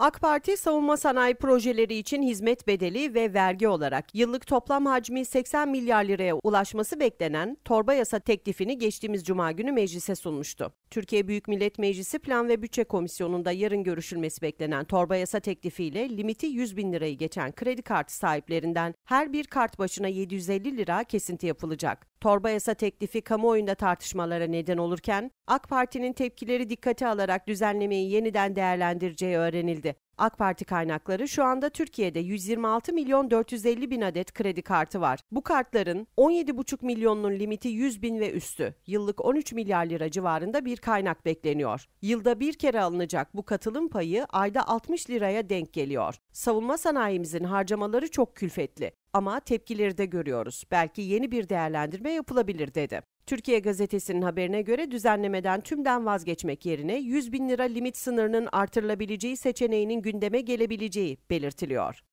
AK Parti savunma sanayi projeleri için hizmet bedeli ve vergi olarak yıllık toplam hacmi 80 milyar liraya ulaşması beklenen torba yasa teklifini geçtiğimiz cuma günü meclise sunmuştu. Türkiye Büyük Millet Meclisi Plan ve Bütçe Komisyonu'nda yarın görüşülmesi beklenen torba yasa teklifiyle limiti 100 bin lirayı geçen kredi kartı sahiplerinden her bir kart başına 750 lira kesinti yapılacak. Torba yasa teklifi kamuoyunda tartışmalara neden olurken AK Parti'nin tepkileri dikkate alarak düzenlemeyi yeniden değerlendireceği öğrenildi. AK Parti kaynakları şu anda Türkiye'de 126 milyon 450 bin adet kredi kartı var. Bu kartların 17,5 milyonun limiti 100 bin ve üstü. Yıllık 13 milyar lira civarında bir kaynak bekleniyor. Yılda bir kere alınacak bu katılım payı ayda 60 liraya denk geliyor. Savunma sanayimizin harcamaları çok külfetli ama tepkileri de görüyoruz. Belki yeni bir değerlendirme yapılabilir dedi. Türkiye Gazetesi'nin haberine göre düzenlemeden tümden vazgeçmek yerine 100 bin lira limit sınırının artırılabileceği seçeneğinin gündeme gelebileceği belirtiliyor.